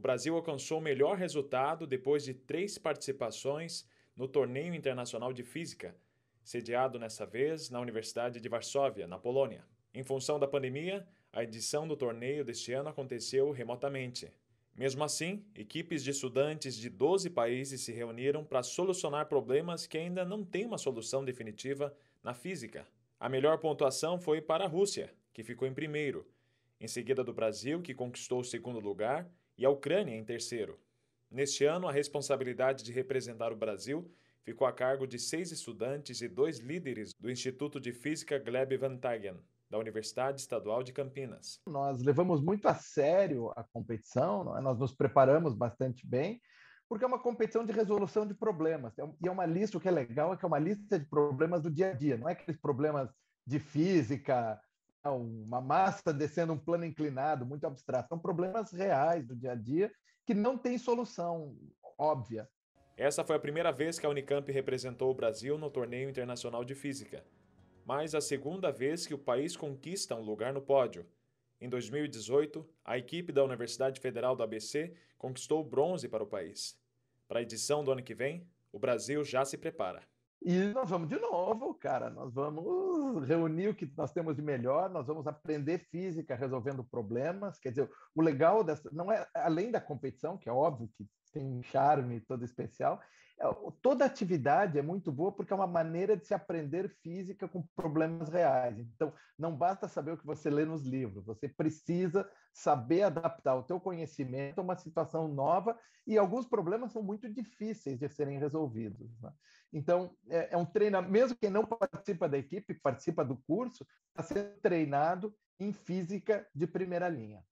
O Brasil alcançou o melhor resultado depois de três participações no Torneio Internacional de Física, sediado nessa vez na Universidade de Varsóvia, na Polônia. Em função da pandemia, a edição do torneio deste ano aconteceu remotamente. Mesmo assim, equipes de estudantes de 12 países se reuniram para solucionar problemas que ainda não têm uma solução definitiva na física. A melhor pontuação foi para a Rússia, que ficou em primeiro, em seguida do Brasil, que conquistou o segundo lugar, e a Ucrânia em terceiro. Neste ano, a responsabilidade de representar o Brasil ficou a cargo de seis estudantes e dois líderes do Instituto de Física Gleb Vantaghen, da Universidade Estadual de Campinas. Nós levamos muito a sério a competição, é? nós nos preparamos bastante bem, porque é uma competição de resolução de problemas. É e é uma lista, o que é legal é que é uma lista de problemas do dia a dia, não é aqueles problemas de física, uma massa descendo um plano inclinado, muito abstrato. São problemas reais do dia a dia que não tem solução óbvia. Essa foi a primeira vez que a Unicamp representou o Brasil no torneio internacional de física, mas a segunda vez que o país conquista um lugar no pódio. Em 2018, a equipe da Universidade Federal do ABC conquistou o bronze para o país. Para a edição do ano que vem, o Brasil já se prepara. E nós vamos de novo, cara. Nós vamos reunir o que nós temos de melhor, nós vamos aprender física resolvendo problemas. Quer dizer, o legal dessa não é além da competição, que é óbvio que tem um charme todo especial. É, toda atividade é muito boa porque é uma maneira de se aprender física com problemas reais. Então, não basta saber o que você lê nos livros, você precisa saber adaptar o teu conhecimento a uma situação nova e alguns problemas são muito difíceis de serem resolvidos. Né? Então, é, é um treinamento, mesmo quem não participa da equipe, participa do curso, está sendo treinado em física de primeira linha.